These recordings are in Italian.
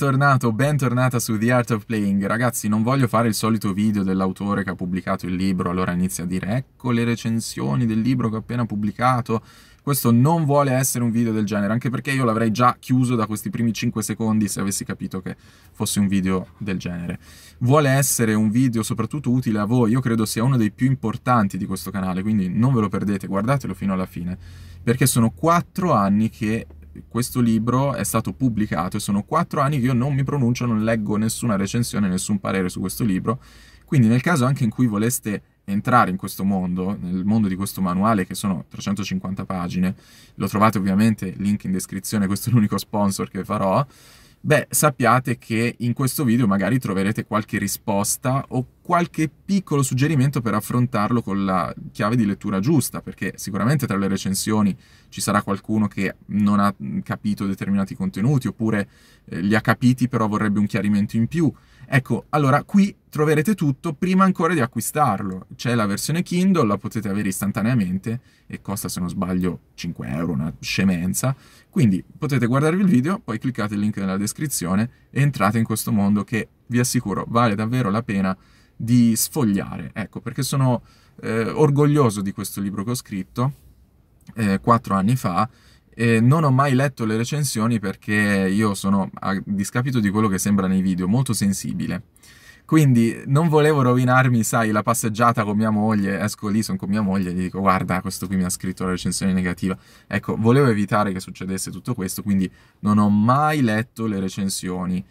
Bentornato, bentornata su The Art of Playing. Ragazzi, non voglio fare il solito video dell'autore che ha pubblicato il libro, allora inizia a dire ecco le recensioni del libro che ho appena pubblicato. Questo non vuole essere un video del genere, anche perché io l'avrei già chiuso da questi primi 5 secondi se avessi capito che fosse un video del genere. Vuole essere un video soprattutto utile a voi, io credo sia uno dei più importanti di questo canale, quindi non ve lo perdete, guardatelo fino alla fine, perché sono 4 anni che questo libro è stato pubblicato e sono quattro anni che io non mi pronuncio, non leggo nessuna recensione, nessun parere su questo libro. Quindi nel caso anche in cui voleste entrare in questo mondo, nel mondo di questo manuale che sono 350 pagine, lo trovate ovviamente link in descrizione, questo è l'unico sponsor che farò, beh sappiate che in questo video magari troverete qualche risposta o qualche piccolo suggerimento per affrontarlo con la chiave di lettura giusta, perché sicuramente tra le recensioni ci sarà qualcuno che non ha capito determinati contenuti, oppure eh, li ha capiti però vorrebbe un chiarimento in più. Ecco, allora qui troverete tutto prima ancora di acquistarlo. C'è la versione Kindle, la potete avere istantaneamente e costa, se non sbaglio, 5 euro, una scemenza. Quindi potete guardarvi il video, poi cliccate il link nella descrizione e entrate in questo mondo che, vi assicuro, vale davvero la pena di sfogliare, ecco, perché sono eh, orgoglioso di questo libro che ho scritto eh, quattro anni fa e non ho mai letto le recensioni perché io sono, a discapito di quello che sembra nei video, molto sensibile. Quindi non volevo rovinarmi, sai, la passeggiata con mia moglie, esco lì, sono con mia moglie e gli dico guarda, questo qui mi ha scritto la recensione negativa. Ecco, volevo evitare che succedesse tutto questo, quindi non ho mai letto le recensioni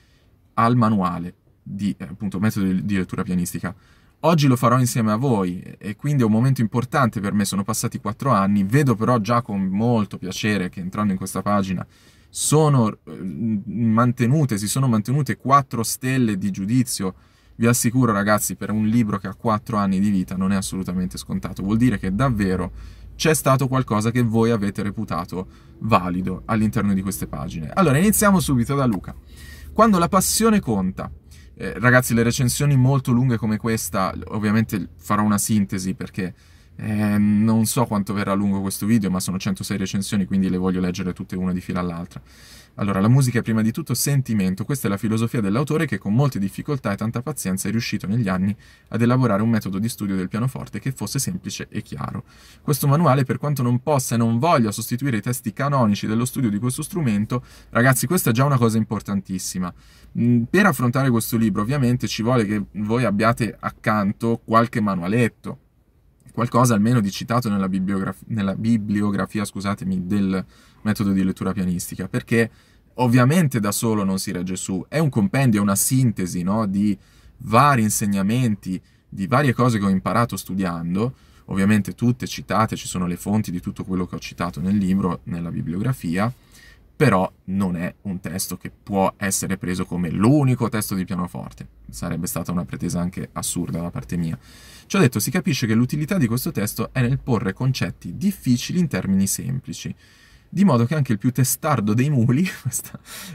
al manuale di eh, appunto metodo di lettura pianistica. Oggi lo farò insieme a voi e quindi è un momento importante per me, sono passati quattro anni, vedo però già con molto piacere che entrando in questa pagina sono eh, mantenute, si sono mantenute quattro stelle di giudizio. Vi assicuro ragazzi, per un libro che ha quattro anni di vita non è assolutamente scontato, vuol dire che davvero c'è stato qualcosa che voi avete reputato valido all'interno di queste pagine. Allora, iniziamo subito da Luca. Quando la passione conta, eh, ragazzi, le recensioni molto lunghe come questa, ovviamente farò una sintesi perché eh, non so quanto verrà lungo questo video, ma sono 106 recensioni, quindi le voglio leggere tutte una di fila all'altra. Allora, la musica è prima di tutto sentimento, questa è la filosofia dell'autore che con molte difficoltà e tanta pazienza è riuscito negli anni ad elaborare un metodo di studio del pianoforte che fosse semplice e chiaro. Questo manuale, per quanto non possa e non voglia sostituire i testi canonici dello studio di questo strumento, ragazzi, questa è già una cosa importantissima. Mm, per affrontare questo libro, ovviamente, ci vuole che voi abbiate accanto qualche manualetto qualcosa almeno di citato nella, bibliografia, nella bibliografia del metodo di lettura pianistica, perché ovviamente da solo non si regge su, è un compendio, è una sintesi no? di vari insegnamenti, di varie cose che ho imparato studiando, ovviamente tutte citate, ci sono le fonti di tutto quello che ho citato nel libro, nella bibliografia, però non è un testo che può essere preso come l'unico testo di pianoforte, sarebbe stata una pretesa anche assurda da parte mia. Ciò detto, si capisce che l'utilità di questo testo è nel porre concetti difficili in termini semplici, di modo che anche il più testardo dei muli,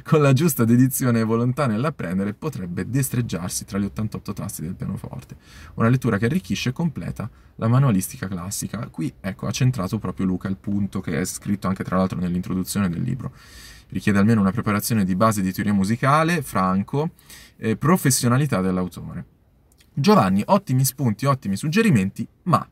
con la giusta dedizione e volontà nell'apprendere, potrebbe destreggiarsi tra gli 88 tasti del pianoforte. Una lettura che arricchisce e completa la manualistica classica. Qui, ecco, ha centrato proprio Luca il punto che è scritto anche tra l'altro nell'introduzione del libro richiede almeno una preparazione di base di teoria musicale, franco, e professionalità dell'autore. Giovanni, ottimi spunti, ottimi suggerimenti, ma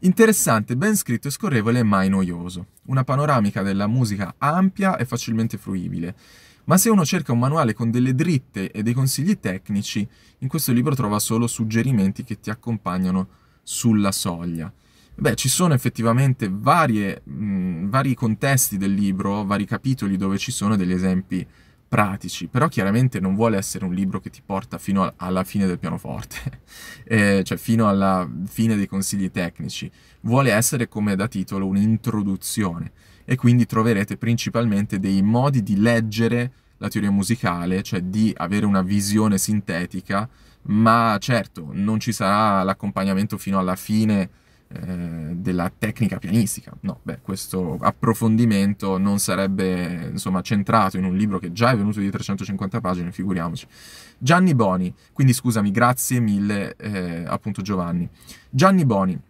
interessante, ben scritto e scorrevole mai noioso. Una panoramica della musica ampia e facilmente fruibile. Ma se uno cerca un manuale con delle dritte e dei consigli tecnici, in questo libro trova solo suggerimenti che ti accompagnano sulla soglia. Beh, ci sono effettivamente varie, mh, vari contesti del libro, vari capitoli dove ci sono degli esempi pratici, però chiaramente non vuole essere un libro che ti porta fino alla fine del pianoforte, eh, cioè fino alla fine dei consigli tecnici, vuole essere come da titolo un'introduzione e quindi troverete principalmente dei modi di leggere la teoria musicale, cioè di avere una visione sintetica, ma certo non ci sarà l'accompagnamento fino alla fine eh, della tecnica pianistica. No, beh, questo approfondimento non sarebbe insomma centrato in un libro che già è venuto di 350 pagine, figuriamoci. Gianni Boni, quindi scusami, grazie mille eh, appunto Giovanni. Gianni Boni,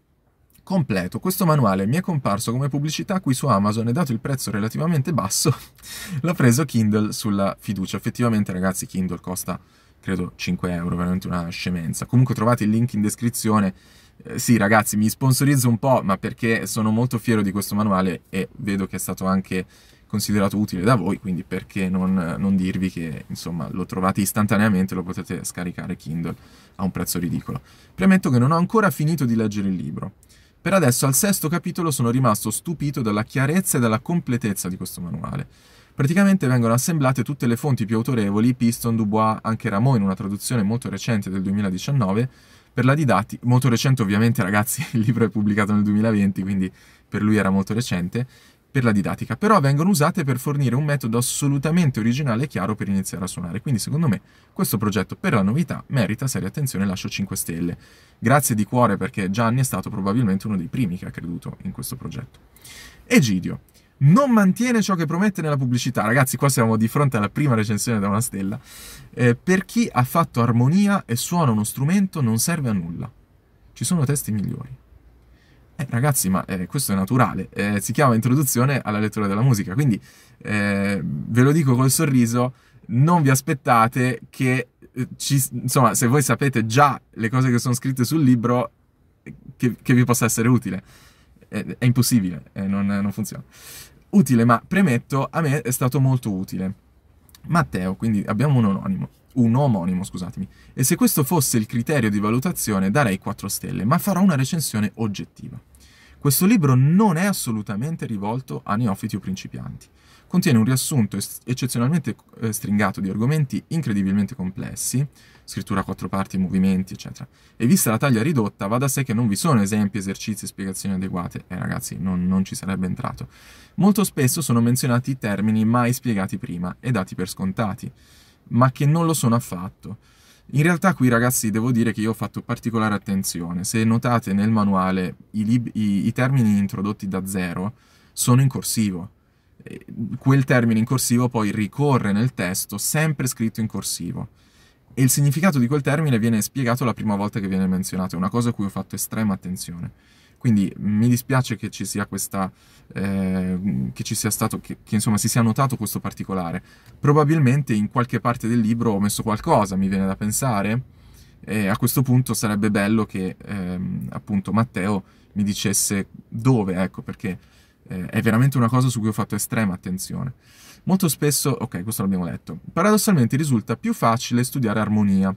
completo. Questo manuale mi è comparso come pubblicità qui su Amazon e dato il prezzo relativamente basso, l'ho preso Kindle sulla fiducia. Effettivamente, ragazzi, Kindle costa credo 5 euro, veramente una scemenza. Comunque trovate il link in descrizione eh, sì ragazzi mi sponsorizzo un po' ma perché sono molto fiero di questo manuale e vedo che è stato anche considerato utile da voi quindi perché non, non dirvi che insomma lo trovate istantaneamente lo potete scaricare Kindle a un prezzo ridicolo premetto che non ho ancora finito di leggere il libro per adesso al sesto capitolo sono rimasto stupito dalla chiarezza e dalla completezza di questo manuale Praticamente vengono assemblate tutte le fonti più autorevoli, Piston, Dubois, anche Rameau in una traduzione molto recente del 2019, per la didattica, molto recente ovviamente ragazzi, il libro è pubblicato nel 2020, quindi per lui era molto recente, per la didattica, però vengono usate per fornire un metodo assolutamente originale e chiaro per iniziare a suonare. Quindi secondo me questo progetto per la novità merita seria attenzione e lascio 5 stelle. Grazie di cuore perché Gianni è stato probabilmente uno dei primi che ha creduto in questo progetto. Egidio, non mantiene ciò che promette nella pubblicità. Ragazzi, qua siamo di fronte alla prima recensione da una stella. Eh, per chi ha fatto armonia e suona uno strumento non serve a nulla. Ci sono testi migliori. Eh, ragazzi, ma eh, questo è naturale. Eh, si chiama introduzione alla lettura della musica. Quindi eh, ve lo dico col sorriso: non vi aspettate che eh, ci, insomma, se voi sapete già le cose che sono scritte sul libro, eh, che, che vi possa essere utile. È, è impossibile, non, non funziona utile, ma premetto, a me è stato molto utile. Matteo, quindi abbiamo un omonimo, un omonimo, scusatemi. E se questo fosse il criterio di valutazione, darei 4 stelle, ma farò una recensione oggettiva. Questo libro non è assolutamente rivolto a neofiti o principianti. Contiene un riassunto eccezionalmente eh, stringato di argomenti incredibilmente complessi, scrittura a quattro parti, movimenti, eccetera. E vista la taglia ridotta, va da sé che non vi sono esempi, esercizi spiegazioni adeguate. Eh ragazzi, non, non ci sarebbe entrato. Molto spesso sono menzionati termini mai spiegati prima e dati per scontati, ma che non lo sono affatto. In realtà qui ragazzi devo dire che io ho fatto particolare attenzione, se notate nel manuale i, i, i termini introdotti da zero sono in corsivo, quel termine in corsivo poi ricorre nel testo sempre scritto in corsivo. E il significato di quel termine viene spiegato la prima volta che viene menzionato, è una cosa a cui ho fatto estrema attenzione. Quindi mi dispiace che ci sia questa, eh, che ci sia stato, che, che, insomma si sia notato questo particolare. Probabilmente in qualche parte del libro ho messo qualcosa, mi viene da pensare, e a questo punto sarebbe bello che eh, appunto Matteo mi dicesse dove, ecco, perché eh, è veramente una cosa su cui ho fatto estrema attenzione. Molto spesso, ok, questo l'abbiamo letto, paradossalmente risulta più facile studiare armonia,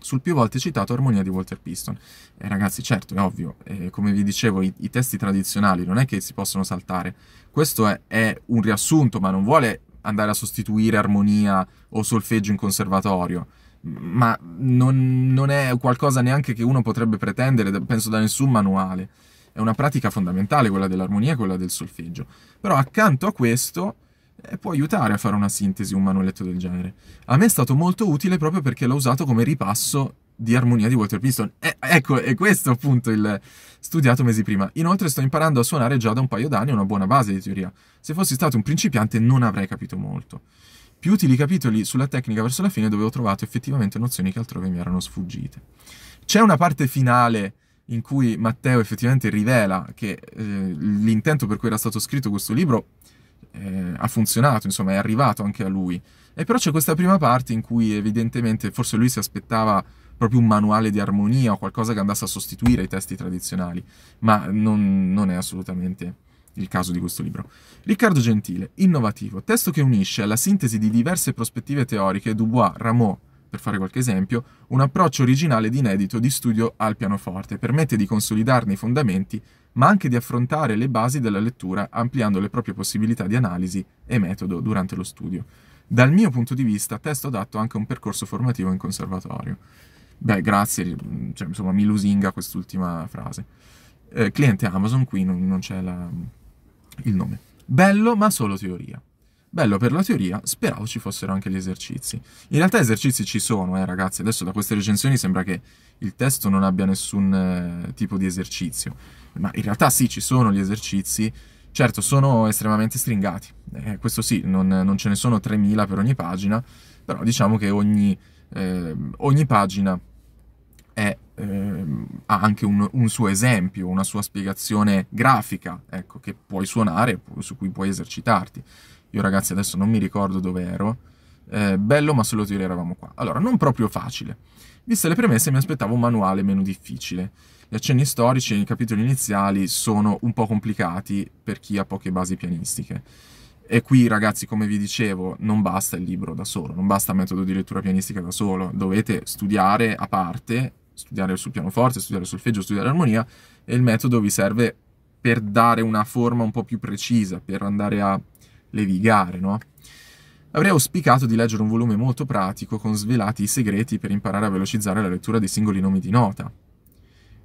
sul più volte citato Armonia di Walter Piston. Eh, ragazzi, certo, è ovvio, eh, come vi dicevo, i, i, testi tradizionali non è che si possono saltare. Questo è, è, un riassunto, ma non vuole andare a sostituire armonia o solfeggio in conservatorio. Ma non, non è qualcosa neanche che uno potrebbe pretendere, penso, da nessun manuale. È una pratica fondamentale quella dell'armonia e quella del solfeggio. Però accanto a questo eh, può aiutare a fare una sintesi un manualetto del genere. A me è stato molto utile proprio perché l'ho usato come ripasso di armonia di Walter Piston. Eh, ecco, è questo appunto il studiato mesi prima. Inoltre sto imparando a suonare già da un paio d'anni una buona base di teoria. Se fossi stato un principiante non avrei capito molto. Più utili capitoli sulla tecnica verso la fine dove ho trovato effettivamente nozioni che altrove mi erano sfuggite. C'è una parte finale in cui Matteo effettivamente rivela che eh, l'intento per cui era stato scritto questo libro eh, ha funzionato, insomma è arrivato anche a lui. E però c'è questa prima parte in cui evidentemente forse lui si aspettava proprio un manuale di armonia o qualcosa che andasse a sostituire i testi tradizionali, ma non, non è assolutamente il caso di questo libro. Riccardo Gentile, innovativo, testo che unisce alla sintesi di diverse prospettive teoriche Dubois, Rameau, per fare qualche esempio, un approccio originale ed inedito di studio al pianoforte, permette di consolidarne i fondamenti ma anche di affrontare le basi della lettura ampliando le proprie possibilità di analisi e metodo durante lo studio. Dal mio punto di vista, testo adatto anche a un percorso formativo in conservatorio. Beh, grazie, cioè, insomma, mi lusinga quest'ultima frase. Eh, cliente Amazon, qui non, non c'è la, il nome. Bello, ma solo teoria. Bello per la teoria, speravo ci fossero anche gli esercizi. In realtà esercizi ci sono, eh ragazzi, adesso da queste recensioni sembra che il testo non abbia nessun eh, tipo di esercizio, ma in realtà sì, ci sono gli esercizi, certo sono estremamente stringati, eh, questo sì, non, non, ce ne sono 3.000 per ogni pagina, però diciamo che ogni, eh, ogni pagina è, ehm, ha anche un, un, suo esempio, una sua spiegazione grafica, ecco, che puoi suonare, su cui puoi esercitarti io ragazzi adesso non mi ricordo dove ero. Eh, bello, ma solo teoria eravamo qua. Allora, non proprio facile. Viste le premesse mi aspettavo un manuale meno difficile. Gli accenni storici nei capitoli iniziali sono un po' complicati per chi ha poche basi pianistiche. E qui, ragazzi, come vi dicevo, non basta il libro da solo, non basta il metodo di lettura pianistica da solo, dovete studiare a parte, studiare sul pianoforte, studiare sul solfeggio, studiare l'armonia, e il metodo vi serve per dare una forma un po' più precisa, per andare a levigare, no? Avrei auspicato di leggere un volume molto pratico con svelati i segreti per imparare a velocizzare la lettura dei singoli nomi di nota.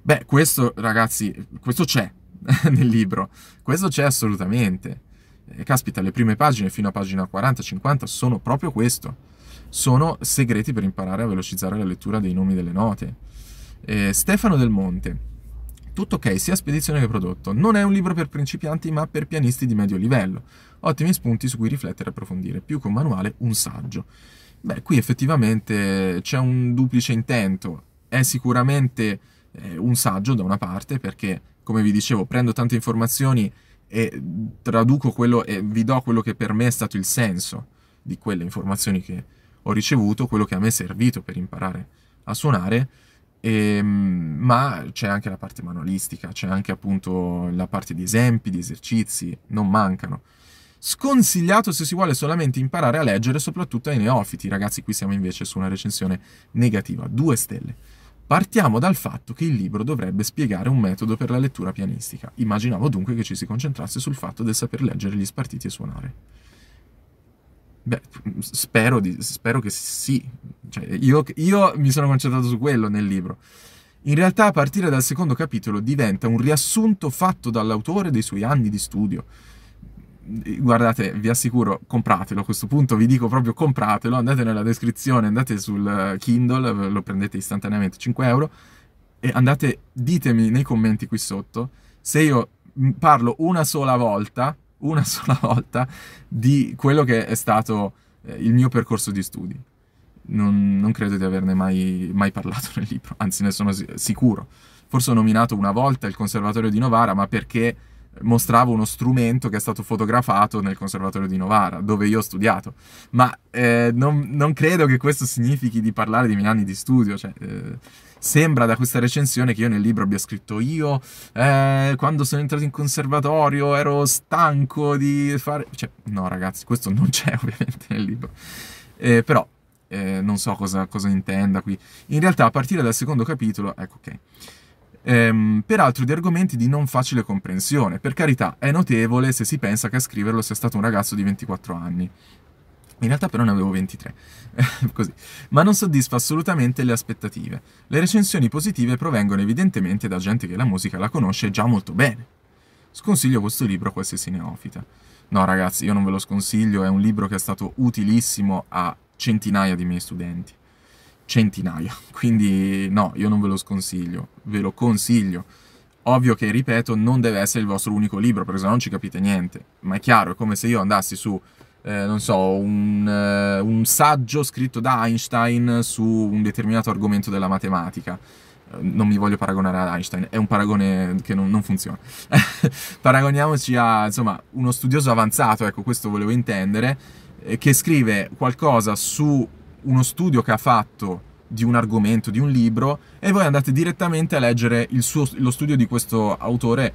Beh, questo, ragazzi, questo c'è nel libro, questo c'è assolutamente. Eh, caspita, le prime pagine fino a pagina 40-50 sono proprio questo. Sono segreti per imparare a velocizzare la lettura dei nomi delle note. Eh, Stefano Del Monte, tutto ok, sia spedizione che prodotto. Non è un libro per principianti, ma per pianisti di medio livello. Ottimi spunti su cui riflettere e approfondire. Più che un manuale, un saggio. Beh, qui effettivamente c'è un duplice intento. È sicuramente eh, un saggio da una parte, perché, come vi dicevo, prendo tante informazioni e traduco quello e vi do quello che per me è stato il senso di quelle informazioni che ho ricevuto, quello che a me è servito per imparare a suonare e, ehm, ma c'è anche la parte manualistica, c'è anche appunto la parte di esempi, di esercizi, non mancano. Sconsigliato se si vuole solamente imparare a leggere, soprattutto ai neofiti. Ragazzi, qui siamo invece su una recensione negativa, due stelle. Partiamo dal fatto che il libro dovrebbe spiegare un metodo per la lettura pianistica. Immaginavo dunque che ci si concentrasse sul fatto del saper leggere gli spartiti e suonare. Beh, spero, di, spero, che sì. Cioè, io, io mi sono concentrato su quello nel libro. In realtà, a partire dal secondo capitolo, diventa un riassunto fatto dall'autore dei suoi anni di studio. Guardate, vi assicuro, compratelo. A questo punto vi dico proprio compratelo. Andate nella descrizione, andate sul eh, Kindle, lo prendete istantaneamente 5 euro. E andate, ditemi nei commenti qui sotto se io parlo una sola volta una sola volta di quello che è stato eh, il mio percorso di studi. Non, non credo di averne mai, mai, parlato nel libro, anzi ne sono sicuro. Forse ho nominato una volta il Conservatorio di Novara, ma perché mostravo uno strumento che è stato fotografato nel Conservatorio di Novara, dove io ho studiato. Ma eh, non, non, credo che questo significhi di parlare di miei anni di studio. Cioè, eh, sembra da questa recensione che io nel libro abbia scritto io, eh, quando sono entrato in conservatorio ero stanco di fare... Cioè, no ragazzi, questo non c'è ovviamente nel libro. Eh, però eh, non so cosa, cosa intenda qui. In realtà a partire dal secondo capitolo... Ecco, ok ehm, peraltro di argomenti di non facile comprensione. Per carità, è notevole se si pensa che a scriverlo sia stato un ragazzo di 24 anni. In realtà però ne avevo 23, così. Ma non soddisfa assolutamente le aspettative. Le recensioni positive provengono evidentemente da gente che la musica la conosce già molto bene. Sconsiglio questo libro a qualsiasi neofita. No ragazzi, io non ve lo sconsiglio, è un libro che è stato utilissimo a centinaia di miei studenti centinaia, quindi no, io non ve lo sconsiglio, ve lo consiglio. Ovvio che, ripeto, non deve essere il vostro unico libro, perché se no non ci capite niente, ma è chiaro, è come se io andassi su, eh, non so, un, eh, un saggio scritto da Einstein su un determinato argomento della matematica eh, non mi voglio paragonare ad Einstein, è un paragone che non, non funziona. Paragoniamoci a insomma, uno studioso avanzato, ecco questo volevo intendere, eh, che scrive qualcosa su uno studio che ha fatto di un argomento, di un libro, e voi andate direttamente a leggere suo, lo studio di questo autore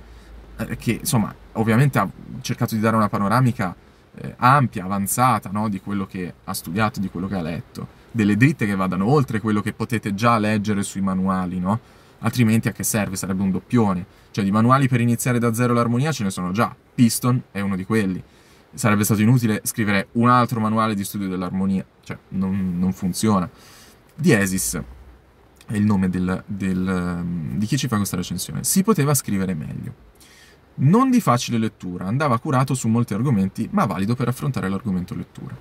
eh, che, insomma, ovviamente ha cercato di dare una panoramica eh, ampia, avanzata, no? di quello che ha studiato, di quello che ha letto, delle dritte che vadano oltre quello che potete già leggere sui manuali, no? Altrimenti a che serve? Sarebbe un doppione. Cioè, di manuali per iniziare da zero l'armonia ce ne sono già. Piston è uno di quelli sarebbe stato inutile scrivere un altro manuale di studio dell'armonia, cioè non, non funziona. Diesis è il nome del, del, ehm, di chi ci fa questa recensione. Si poteva scrivere meglio. Non di facile lettura, andava curato su molti argomenti, ma valido per affrontare l'argomento lettura.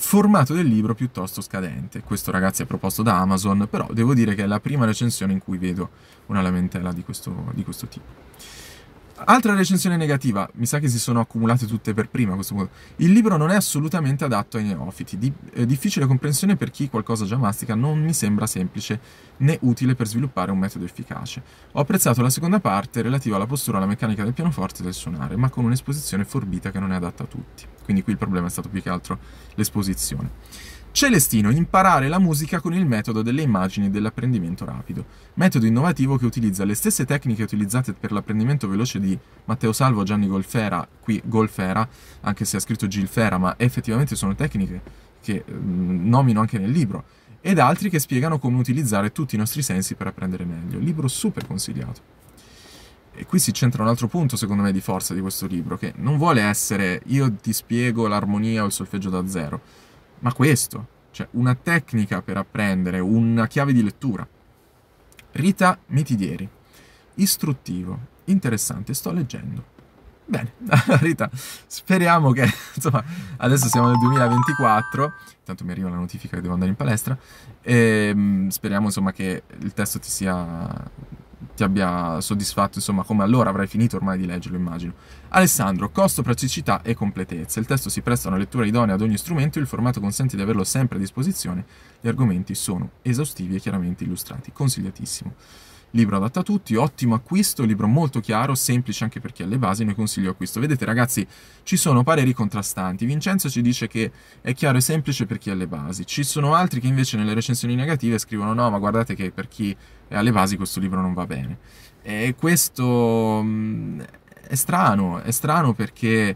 Formato del libro piuttosto scadente, questo ragazzi è proposto da Amazon, però devo dire che è la prima recensione in cui vedo una lamentela di questo, di questo tipo. Altra recensione negativa, mi sa che si sono accumulate tutte per prima a questo punto. Il libro non è assolutamente adatto ai neofiti, di eh, difficile comprensione per chi qualcosa già mastica non mi sembra semplice né utile per sviluppare un metodo efficace. Ho apprezzato la seconda parte relativa alla postura, alla meccanica del pianoforte e del suonare, ma con un'esposizione forbita che non è adatta a tutti. Quindi qui il problema è stato più che altro l'esposizione. Celestino, imparare la musica con il metodo delle immagini dell'apprendimento rapido, metodo innovativo che utilizza le stesse tecniche utilizzate per l'apprendimento veloce di Matteo Salvo, Gianni Golfera, qui Golfera, anche se ha scritto Gilfera, ma effettivamente sono tecniche che mh, mm, nomino anche nel libro, ed altri che spiegano come utilizzare tutti i nostri sensi per apprendere meglio. Libro super consigliato. E qui si centra un altro punto, secondo me, di forza di questo libro, che non vuole essere io ti spiego l'armonia o il solfeggio da zero, ma questo, cioè una tecnica per apprendere, una chiave di lettura. Rita Mitidieri, istruttivo, interessante, sto leggendo. Bene, Rita, speriamo che, insomma, adesso siamo nel 2024, intanto mi arriva la notifica che devo andare in palestra, e ehm, speriamo, insomma, che il testo ti sia, ti abbia soddisfatto, insomma, come allora avrai finito ormai di leggerlo, immagino. Alessandro, costo, praticità e completezza. Il testo si presta a una lettura idonea ad ogni strumento il formato consente di averlo sempre a disposizione. Gli argomenti sono esaustivi e chiaramente illustrati. Consigliatissimo. Libro adatto a tutti, ottimo acquisto, libro molto chiaro, semplice anche per chi ha le basi, ne consiglio acquisto. Vedete ragazzi, ci sono pareri contrastanti. Vincenzo ci dice che è chiaro e semplice per chi ha le basi. Ci sono altri che invece nelle recensioni negative scrivono no, ma guardate che per chi ha le basi questo libro non va bene. E questo mm, è strano, è strano perché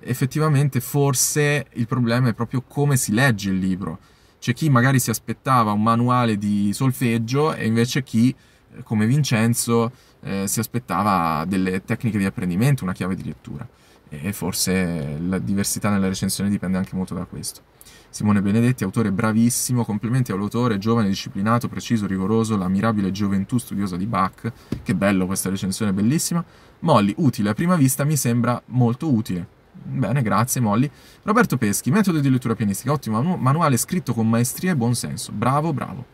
effettivamente forse il problema è proprio come si legge il libro. C'è chi magari si aspettava un manuale di solfeggio e invece chi, eh, come Vincenzo, eh, si aspettava delle tecniche di apprendimento, una chiave di lettura e forse la diversità nella recensione dipende anche molto da questo. Simone Benedetti, autore bravissimo, complimenti all'autore, giovane, disciplinato, preciso, rigoroso, l'ammirabile gioventù studiosa di Bach, che bello questa recensione, bellissima. Molly, utile a prima vista, mi sembra molto utile. Bene, grazie Molly. Roberto Peschi, metodo di lettura pianistica, ottimo manuale scritto con maestria e buon senso. Bravo, bravo.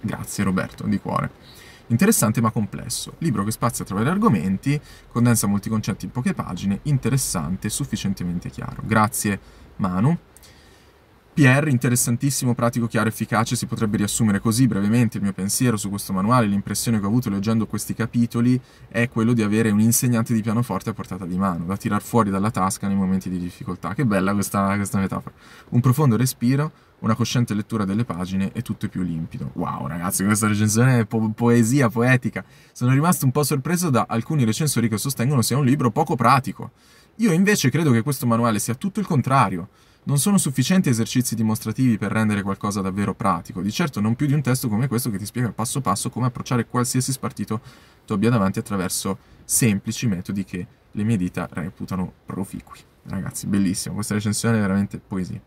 Grazie Roberto, di cuore. Interessante ma complesso, libro che spazia tra vari argomenti, condensa molti concetti in poche pagine, interessante e sufficientemente chiaro. Grazie Manu. PR, interessantissimo, pratico, chiaro, efficace, si potrebbe riassumere così brevemente il mio pensiero su questo manuale, l'impressione che ho avuto leggendo questi capitoli è quello di avere un insegnante di pianoforte a portata di mano, da tirar fuori dalla tasca nei momenti di difficoltà. Che bella questa, questa metafora. Un profondo respiro, una cosciente lettura delle pagine e tutto è più limpido. Wow, ragazzi, questa recensione è po- poesia, poetica. Sono rimasto un po' sorpreso da alcuni recensori che sostengono sia un libro poco pratico. Io invece credo che questo manuale sia tutto il contrario. Non sono sufficienti esercizi dimostrativi per rendere qualcosa davvero pratico, di certo non più di un testo come questo che ti spiega passo passo come approcciare qualsiasi spartito tu abbia davanti attraverso semplici metodi che le mie dita reputano proficui. Ragazzi, bellissimo, questa recensione è veramente poesia.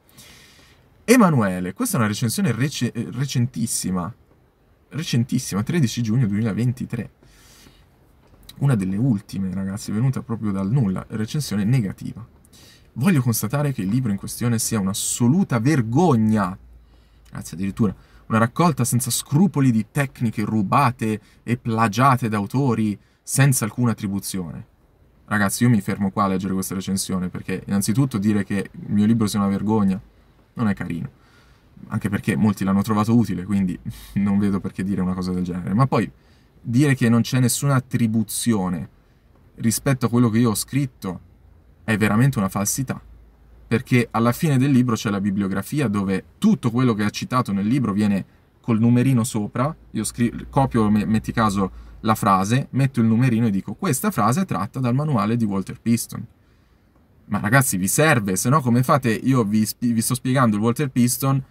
Emanuele, questa è una recensione rec- eh, recentissima, recentissima, 13 giugno 2023. Una delle ultime, ragazzi, venuta proprio dal nulla, recensione negativa voglio constatare che il libro in questione sia un'assoluta vergogna, anzi addirittura una raccolta senza scrupoli di tecniche rubate e plagiate da autori senza alcuna attribuzione. Ragazzi, io mi fermo qua a leggere questa recensione perché innanzitutto dire che il mio libro sia una vergogna non è carino, anche perché molti l'hanno trovato utile, quindi non vedo perché dire una cosa del genere. Ma poi dire che non c'è nessuna attribuzione rispetto a quello che io ho scritto è veramente una falsità, perché alla fine del libro c'è la bibliografia dove tutto quello che ha citato nel libro viene col numerino sopra, io scri- copio, metti caso, la frase, metto il numerino e dico questa frase è tratta dal manuale di Walter Piston. Ma ragazzi, vi serve, se no come fate? Io vi, vi sto spiegando il Walter Piston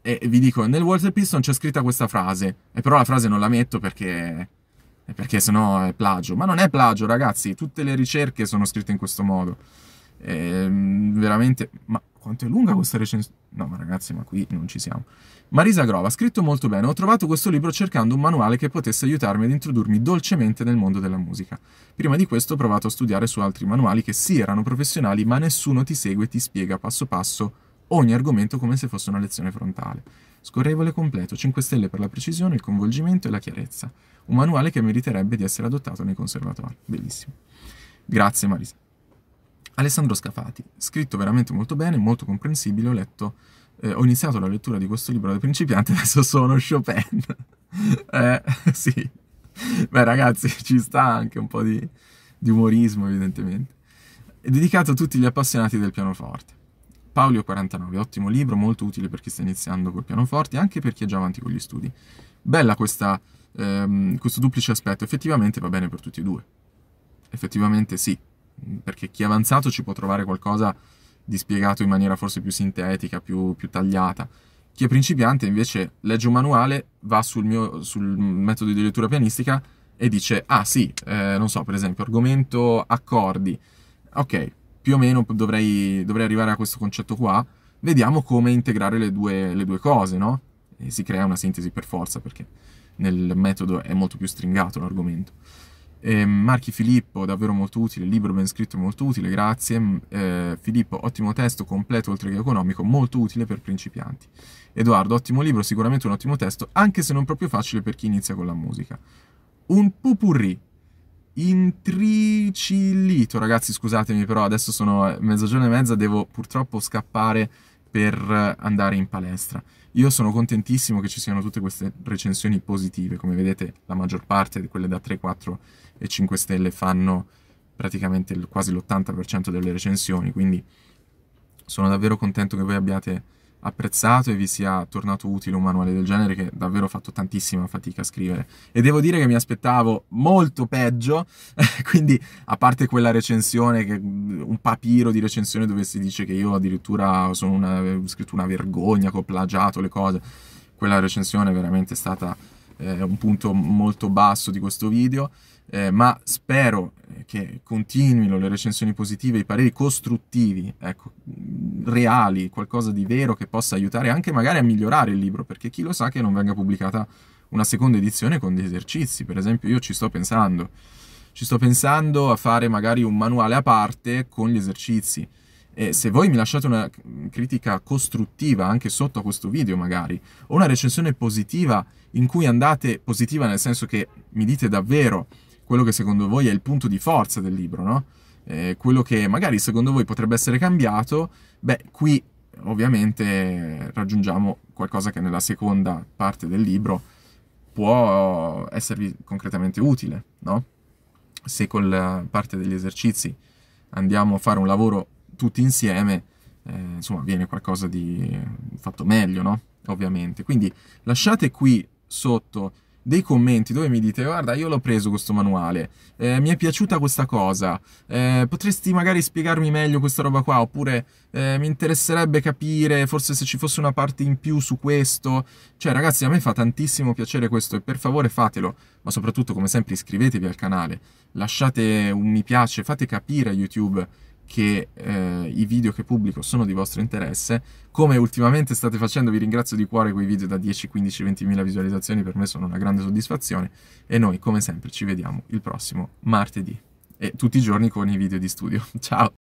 e vi dico nel Walter Piston c'è scritta questa frase, e però la frase non la metto perché eh, perché sennò è plagio. Ma non è plagio, ragazzi, tutte le ricerche sono scritte in questo modo. E, ehm, veramente, ma quanto è lunga questa recensione? No, ma ragazzi, ma qui non ci siamo. Marisa Grova, scritto molto bene, ho trovato questo libro cercando un manuale che potesse aiutarmi ad introdurmi dolcemente nel mondo della musica. Prima di questo ho provato a studiare su altri manuali che sì erano professionali, ma nessuno ti segue e ti spiega passo passo ogni argomento come se fosse una lezione frontale. Scorrevole e completo, 5 stelle per la precisione, il coinvolgimento e la chiarezza. Un manuale che meriterebbe di essere adottato nei conservatori. Bellissimo. Grazie Marisa. Alessandro Scafati, scritto veramente molto bene, molto comprensibile, ho letto, eh, ho iniziato la lettura di questo libro da principiante, adesso sono Chopin. eh, sì. Beh ragazzi, ci sta anche un po' di, di umorismo evidentemente. È dedicato a tutti gli appassionati del pianoforte. Paolio 49, ottimo libro, molto utile per chi sta iniziando col pianoforte e anche per chi è già avanti con gli studi. Bella questa, ehm, questo duplice aspetto, effettivamente va bene per tutti e due. Effettivamente sì, perché chi è avanzato ci può trovare qualcosa di spiegato in maniera forse più sintetica, più, più tagliata. Chi è principiante invece legge un manuale, va sul, mio, sul metodo di lettura pianistica e dice, ah sì, eh, non so, per esempio, argomento accordi. Ok, più o meno dovrei, dovrei arrivare a questo concetto qua, vediamo come integrare le due, le due cose, no? E si crea una sintesi per forza, perché nel metodo è molto più stringato l'argomento. Eh, Marchi Filippo, davvero molto utile, libro ben scritto molto utile, grazie. Mm, eh, Filippo, ottimo testo, completo oltre che economico, molto utile per principianti. Edoardo, ottimo libro, sicuramente un ottimo testo, anche se non proprio facile per chi inizia con la musica. Un pupurri, intricillito. Ragazzi, scusatemi, però adesso sono mezzogiorno e mezza, devo purtroppo scappare per andare in palestra. Io sono contentissimo che ci siano tutte queste recensioni positive, come vedete la maggior parte di quelle da 3, 4 e 5 stelle fanno praticamente quasi l'80% delle recensioni, quindi sono davvero contento che voi abbiate apprezzato e vi sia tornato utile un manuale del genere che davvero ho fatto tantissima fatica a scrivere e devo dire che mi aspettavo molto peggio quindi a parte quella recensione che, un papiro di recensione dove si dice che io addirittura sono una, ho scritto una vergogna che ho plagiato le cose quella recensione è veramente stata eh, un punto molto basso di questo video eh, ma spero che continuino le recensioni positive, i pareri costruttivi, ecco, reali, qualcosa di vero che possa aiutare anche magari a migliorare il libro, perché chi lo sa che non venga pubblicata una seconda edizione con degli esercizi, per esempio io ci sto pensando, ci sto pensando a fare magari un manuale a parte con gli esercizi. E se voi mi lasciate una critica costruttiva anche sotto a questo video magari, o una recensione positiva in cui andate positiva nel senso che mi dite davvero quello che secondo voi è il punto di forza del libro, no? Eh, quello che magari secondo voi potrebbe essere cambiato, beh, qui ovviamente raggiungiamo qualcosa che nella seconda parte del libro può esservi concretamente utile, no? Se con la parte degli esercizi andiamo a fare un lavoro tutti insieme, eh, insomma, viene qualcosa di fatto meglio, no? Ovviamente. Quindi lasciate qui sotto dei commenti dove mi dite guarda io l'ho preso questo manuale, eh, mi è piaciuta questa cosa, eh, potresti magari spiegarmi meglio questa roba qua oppure eh, mi interesserebbe capire forse se ci fosse una parte in più su questo. Cioè ragazzi a me fa tantissimo piacere questo e per favore fatelo, ma soprattutto come sempre iscrivetevi al canale, lasciate un mi piace, fate capire a YouTube che eh, i video che pubblico sono di vostro interesse. Come ultimamente state facendo, vi ringrazio di cuore quei video da 10, 15, 20 mila visualizzazioni, per me sono una grande soddisfazione. E noi, come sempre, ci vediamo il prossimo martedì e tutti i giorni con i video di studio. Ciao!